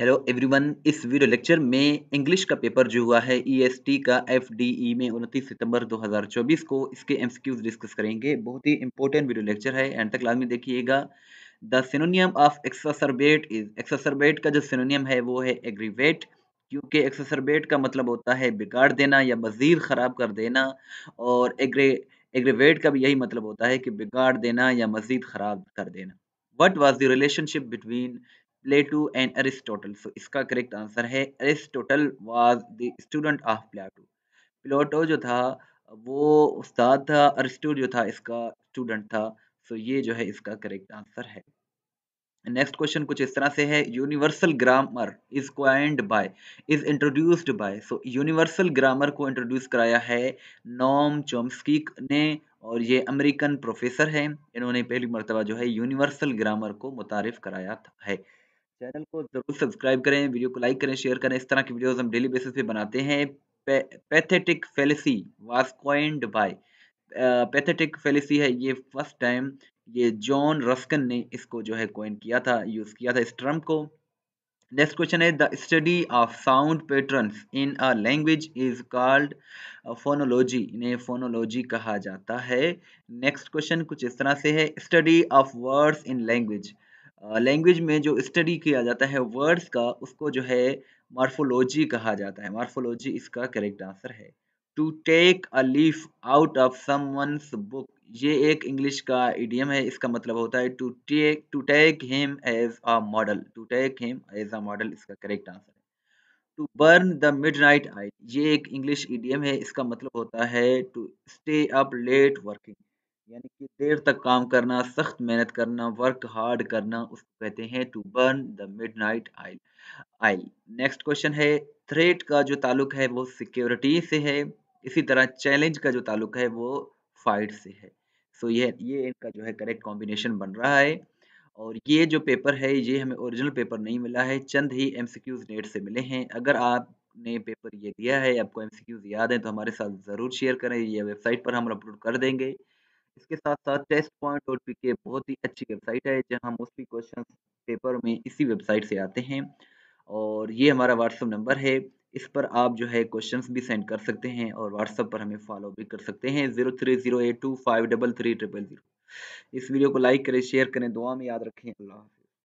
hello everyone इस video lecture में English का पेपर जो हुआ है ईएसटी e का एफडीई e में 29 सितंबर 2024 को इसके एमसीक्यूज डिस्कस करेंगे बहुत ही इंपॉर्टेंट वीडियो लेक्चर है एंड तक लाजमी देखिएगा the synonym of exacerbate is exacerbate का जो सिनोनियम है वो है एग्रीवेट क्योंकि एक्सोसरबेट का मतलब होता है बिगाड़ देना या मज़ीद ख़राब कर देना और एग्रे एग्रीवेट का भी यही मतलब होता है कि बिगाड़ देना या मज़ीद ख़राब कर देना what was the relationship between Plato and Aristotle so इसका करेक्ट आंसर है Aristotle was the student of Plato Plato जो था वो उस्ताद था अरिस्टो जो था इसका स्टूडेंट था सो so ये जो है इसका करेक्ट आंसर है नेक्स्ट क्वेश्चन कुछ इस तरह से है universal grammar is coined by is introduced by so universal grammar को इंट्रोड्यूस कराया है नॉम चोम्स्की ने और ये अमेरिकन प्रोफेसर हैं इन्होंने पहली मरतबा जो है यूनिवर्सल ग्रामर को मुतारफ कराया था है चैनल को जरूर सब्सक्राइब करें वीडियो को लाइक करें शेयर करें इस तरह की वीडियोस हम डेली बेसिस पे बनाते हैं pathetic fallacy was coined by pathetic fallacy है ये फर्स्ट टाइम ये जॉन रस्कन ने इसको जो है कॉइन किया था यूज़ किया था इस टर्म को नेक्स्ट क्वेश्चन है the study of sound pattern in a language is called phonology इन्हें फोनोलॉजी कहा जाता है नेक्स्ट क्वेश्चन कुछ इस तरह से है study of words in language language में जो स्टडी किया जाता है वर्ड्स का उसको जो है मार्फोलॉजी कहा जाता है मार्फोलॉजी इसका करेक्ट आंसर है to take a leaf out of someone's book ये एक इंग्लिश का इडियम है इसका मतलब होता है to take to take him as a model to take him as a model इसका करेक्ट आंसर है to burn the midnight oil ये एक इंग्लिश इडियम है इसका मतलब होता है to stay up late working यानी कि देर तक काम करना सख्त मेहनत करना वर्क हार्ड करना उसको कहते हैं to burn the midnight oil oil next question है थ्रेट का जो ताल्लुक है वो सिक्योरिटी से है इसी तरह चैलेंज का जो ताल्लुक है वो फाइट से है सो so ये ये इनका जो है करेक्ट कॉम्बिनेशन बन रहा है और ये जो पेपर है ये हमें ओरिजिनल पेपर नहीं मिला है चंद ही एम सी क्यूज नेट से मिले हैं अगर आप ने पेपर ये दिया है आपको एम सी क्यूज याद है तो हमारे साथ ज़रूर शेयर करें ये वेबसाइट पर हम अपलोड कर देंगे इसके साथ साथ टेस्ट पॉइंट डॉट पी के बहुत ही अच्छी वेबसाइट है जहां मोस्टली क्वेश्चन पेपर में इसी वेबसाइट से आते हैं और ये हमारा व्हाट्सअप नंबर है इस पर आप जो है क्वेश्चंस भी सेंड कर सकते हैं और व्हाट्सअप पर हमें फॉलो भी कर सकते हैं zero three zero eight two five double three triple zero इस वीडियो को लाइक करें शेयर करें दुआ में याद रखें अल्लाह